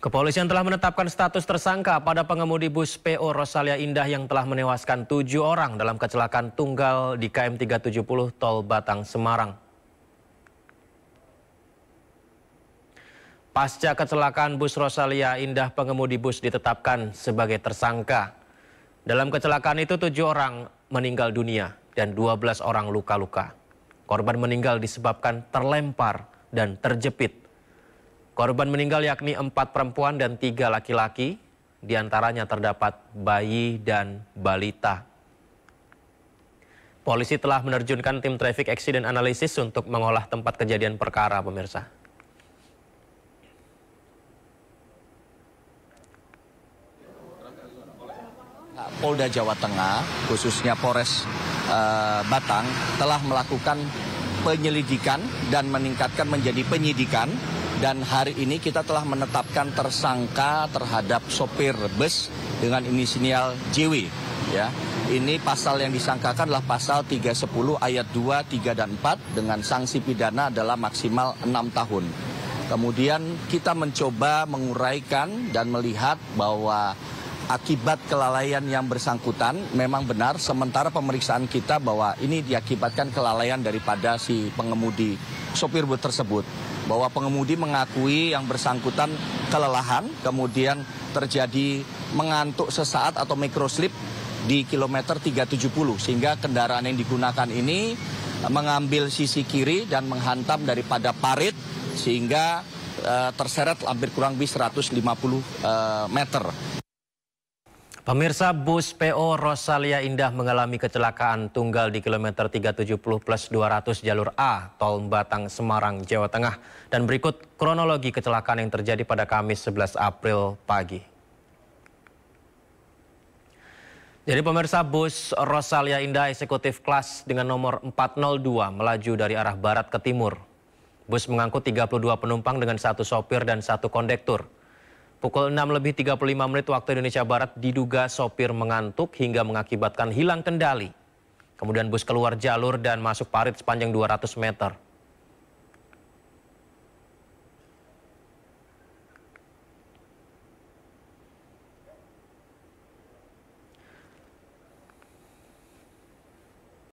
Kepolisian telah menetapkan status tersangka pada pengemudi bus PO Rosalia Indah yang telah menewaskan tujuh orang dalam kecelakaan tunggal di KM 370 Tol Batang, Semarang. Pasca kecelakaan bus Rosalia Indah, pengemudi bus ditetapkan sebagai tersangka. Dalam kecelakaan itu tujuh orang meninggal dunia dan 12 orang luka-luka. Korban meninggal disebabkan terlempar dan terjepit Korban meninggal yakni empat perempuan dan tiga laki-laki, diantaranya terdapat bayi dan balita. Polisi telah menerjunkan tim traffic accident analysis untuk mengolah tempat kejadian perkara, pemirsa. Polda Jawa Tengah, khususnya Polres eh, Batang, telah melakukan penyelidikan dan meningkatkan menjadi penyidikan dan hari ini kita telah menetapkan tersangka terhadap sopir bus dengan inisial JW. Ya, ini pasal yang disangkakan adalah pasal 310 ayat 2, 3, dan 4 dengan sanksi pidana adalah maksimal 6 tahun. Kemudian kita mencoba menguraikan dan melihat bahwa akibat kelalaian yang bersangkutan memang benar sementara pemeriksaan kita bahwa ini diakibatkan kelalaian daripada si pengemudi sopir bus tersebut bahwa pengemudi mengakui yang bersangkutan kelelahan, kemudian terjadi mengantuk sesaat atau microslip di kilometer 370 sehingga kendaraan yang digunakan ini mengambil sisi kiri dan menghantam daripada parit sehingga eh, terseret hampir kurang lebih 150 eh, meter. Pemirsa bus PO Rosalia Indah mengalami kecelakaan tunggal di kilometer 370 plus 200 jalur A, Tol Batang, Semarang, Jawa Tengah. Dan berikut kronologi kecelakaan yang terjadi pada Kamis 11 April pagi. Jadi pemirsa bus Rosalia Indah eksekutif kelas dengan nomor 402 melaju dari arah barat ke timur. Bus mengangkut 32 penumpang dengan satu sopir dan satu kondektur. Pukul 6 lebih 35 menit waktu Indonesia Barat diduga sopir mengantuk hingga mengakibatkan hilang kendali. Kemudian bus keluar jalur dan masuk parit sepanjang 200 meter.